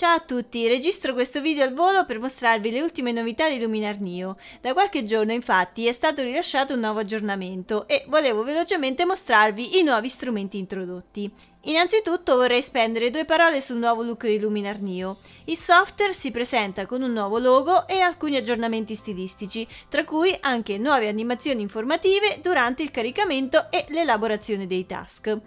Ciao a tutti, registro questo video al volo per mostrarvi le ultime novità di Luminar Neo. Da qualche giorno infatti è stato rilasciato un nuovo aggiornamento e volevo velocemente mostrarvi i nuovi strumenti introdotti. Innanzitutto vorrei spendere due parole sul nuovo look di Luminar Neo. Il software si presenta con un nuovo logo e alcuni aggiornamenti stilistici, tra cui anche nuove animazioni informative durante il caricamento e l'elaborazione dei task.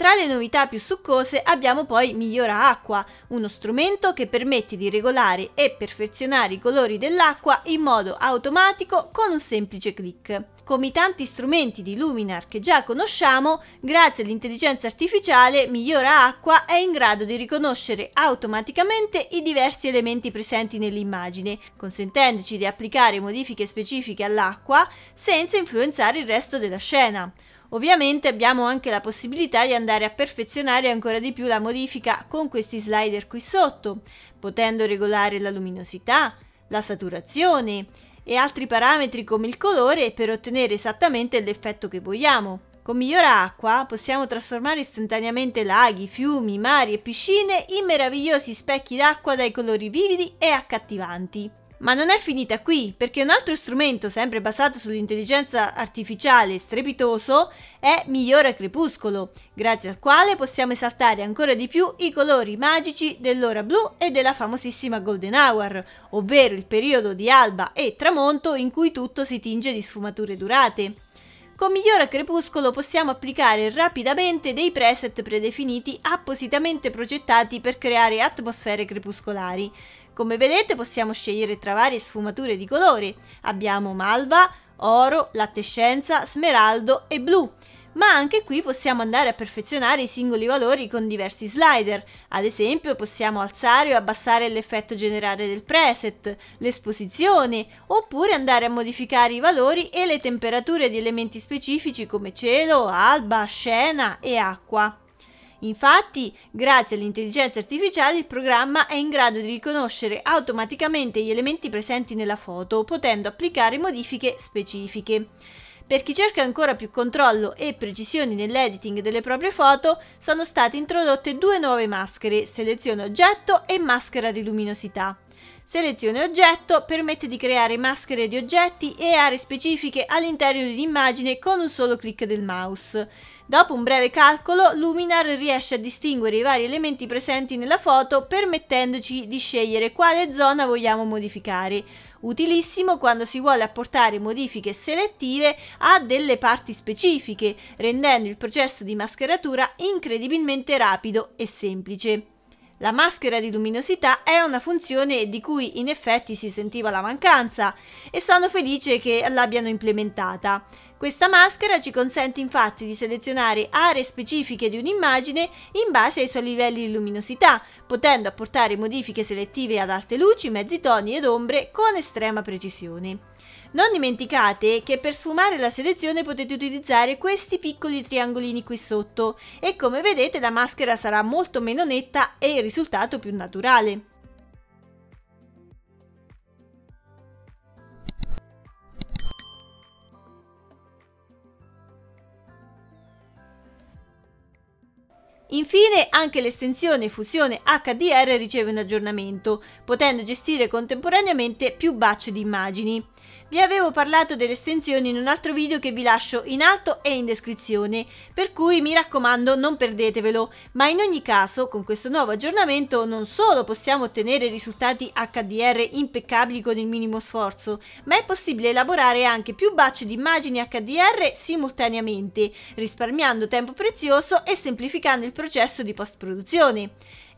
Tra le novità più succose abbiamo poi Migliora Acqua, uno strumento che permette di regolare e perfezionare i colori dell'acqua in modo automatico con un semplice clic. Come i tanti strumenti di Luminar che già conosciamo, grazie all'intelligenza artificiale Migliora Acqua è in grado di riconoscere automaticamente i diversi elementi presenti nell'immagine, consentendoci di applicare modifiche specifiche all'acqua senza influenzare il resto della scena. Ovviamente abbiamo anche la possibilità di andare a perfezionare ancora di più la modifica con questi slider qui sotto, potendo regolare la luminosità, la saturazione e altri parametri come il colore per ottenere esattamente l'effetto che vogliamo. Con Migliora Acqua possiamo trasformare istantaneamente laghi, fiumi, mari e piscine in meravigliosi specchi d'acqua dai colori vividi e accattivanti. Ma non è finita qui, perché un altro strumento, sempre basato sull'intelligenza artificiale strepitoso, è Migliore Crepuscolo, grazie al quale possiamo esaltare ancora di più i colori magici dell'ora blu e della famosissima Golden Hour, ovvero il periodo di alba e tramonto in cui tutto si tinge di sfumature durate. Con Migliore Crepuscolo possiamo applicare rapidamente dei preset predefiniti appositamente progettati per creare atmosfere crepuscolari. Come vedete possiamo scegliere tra varie sfumature di colori. Abbiamo malva, oro, lattescenza, smeraldo e blu. Ma anche qui possiamo andare a perfezionare i singoli valori con diversi slider. Ad esempio possiamo alzare o abbassare l'effetto generale del preset, l'esposizione, oppure andare a modificare i valori e le temperature di elementi specifici come cielo, alba, scena e acqua. Infatti, grazie all'intelligenza artificiale, il programma è in grado di riconoscere automaticamente gli elementi presenti nella foto, potendo applicare modifiche specifiche. Per chi cerca ancora più controllo e precisione nell'editing delle proprie foto, sono state introdotte due nuove maschere, selezione oggetto e maschera di luminosità. Selezione oggetto permette di creare maschere di oggetti e aree specifiche all'interno di un'immagine con un solo clic del mouse. Dopo un breve calcolo, Luminar riesce a distinguere i vari elementi presenti nella foto permettendoci di scegliere quale zona vogliamo modificare. Utilissimo quando si vuole apportare modifiche selettive a delle parti specifiche, rendendo il processo di mascheratura incredibilmente rapido e semplice. La maschera di luminosità è una funzione di cui in effetti si sentiva la mancanza e sono felice che l'abbiano implementata. Questa maschera ci consente infatti di selezionare aree specifiche di un'immagine in base ai suoi livelli di luminosità, potendo apportare modifiche selettive ad alte luci, mezzi toni ed ombre con estrema precisione. Non dimenticate che per sfumare la selezione potete utilizzare questi piccoli triangolini qui sotto e come vedete la maschera sarà molto meno netta e il risultato più naturale. Infine anche l'estensione fusione HDR riceve un aggiornamento, potendo gestire contemporaneamente più bacio di immagini. Vi avevo parlato delle estensioni in un altro video che vi lascio in alto e in descrizione, per cui mi raccomando non perdetevelo, ma in ogni caso con questo nuovo aggiornamento non solo possiamo ottenere risultati HDR impeccabili con il minimo sforzo, ma è possibile elaborare anche più baci di immagini HDR simultaneamente, risparmiando tempo prezioso e semplificando il processo di post-produzione.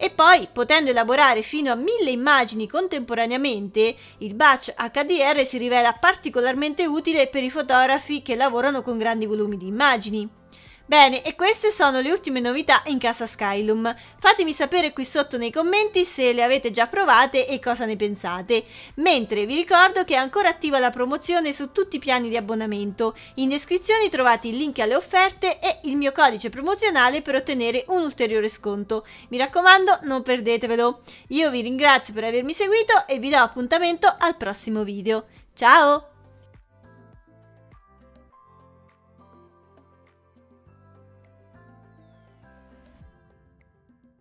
E poi, potendo elaborare fino a mille immagini contemporaneamente, il batch HDR si rivela particolarmente utile per i fotografi che lavorano con grandi volumi di immagini. Bene, e queste sono le ultime novità in casa Skylum. Fatemi sapere qui sotto nei commenti se le avete già provate e cosa ne pensate. Mentre vi ricordo che è ancora attiva la promozione su tutti i piani di abbonamento. In descrizione trovate il link alle offerte e il mio codice promozionale per ottenere un ulteriore sconto. Mi raccomando, non perdetevelo. Io vi ringrazio per avermi seguito e vi do appuntamento al prossimo video. Ciao!